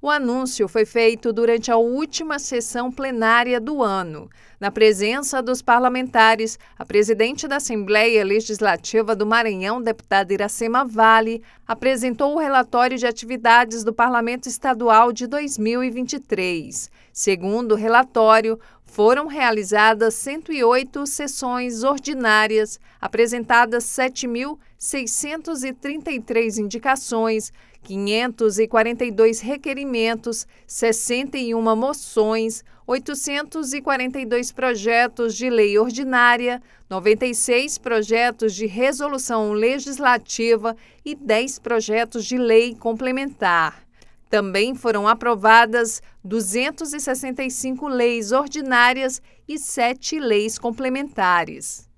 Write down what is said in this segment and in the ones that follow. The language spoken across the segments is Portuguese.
O anúncio foi feito durante a última sessão plenária do ano. Na presença dos parlamentares, a presidente da Assembleia Legislativa do Maranhão, deputada Iracema Vale, apresentou o relatório de atividades do Parlamento Estadual de 2023. Segundo o relatório, foram realizadas 108 sessões ordinárias, apresentadas 7.633 indicações, 542 requerimentos, 61 moções, 842 projetos de lei ordinária, 96 projetos de resolução legislativa e 10 projetos de lei complementar. Também foram aprovadas 265 leis ordinárias e sete leis complementares.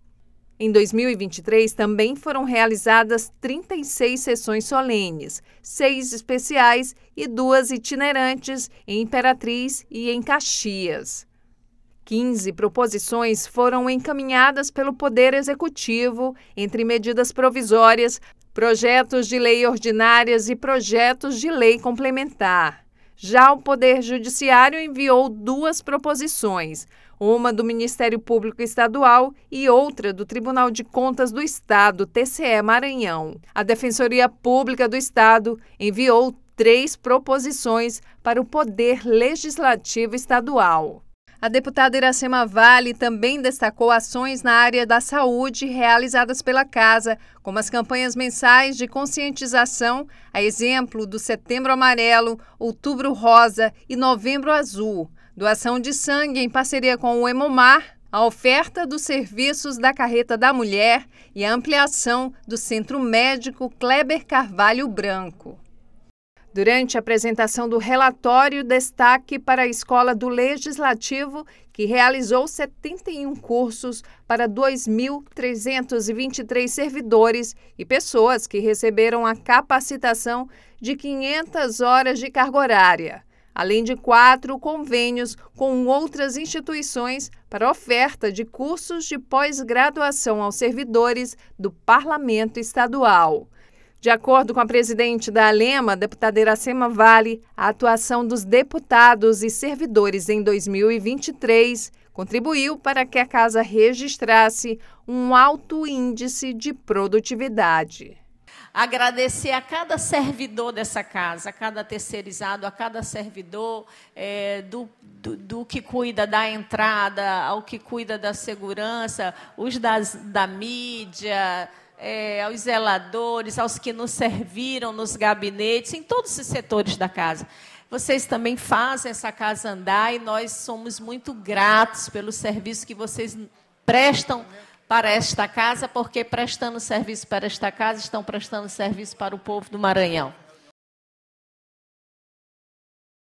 Em 2023, também foram realizadas 36 sessões solenes, seis especiais e duas itinerantes em Imperatriz e em Caxias. 15 proposições foram encaminhadas pelo Poder Executivo entre medidas provisórias projetos de lei ordinárias e projetos de lei complementar. Já o Poder Judiciário enviou duas proposições, uma do Ministério Público Estadual e outra do Tribunal de Contas do Estado, TCE Maranhão. A Defensoria Pública do Estado enviou três proposições para o Poder Legislativo Estadual. A deputada Iracema Vale também destacou ações na área da saúde realizadas pela Casa, como as campanhas mensais de conscientização, a exemplo do Setembro Amarelo, Outubro Rosa e Novembro Azul, doação de sangue em parceria com o Hemomar, a oferta dos serviços da Carreta da Mulher e a ampliação do Centro Médico Kleber Carvalho Branco. Durante a apresentação do relatório, destaque para a Escola do Legislativo, que realizou 71 cursos para 2.323 servidores e pessoas que receberam a capacitação de 500 horas de carga horária, além de quatro convênios com outras instituições para oferta de cursos de pós-graduação aos servidores do Parlamento Estadual. De acordo com a presidente da Alema, deputada Iracema Vale, a atuação dos deputados e servidores em 2023 contribuiu para que a casa registrasse um alto índice de produtividade. Agradecer a cada servidor dessa casa, a cada terceirizado, a cada servidor é, do, do, do, que cuida da entrada, ao que cuida da segurança, os das, da mídia, é, aos zeladores, aos que nos serviram nos gabinetes, em todos os setores da casa. Vocês também fazem essa casa andar e nós somos muito gratos pelo serviço que vocês prestam para esta casa, porque prestando serviço para esta casa, estão prestando serviço para o povo do Maranhão.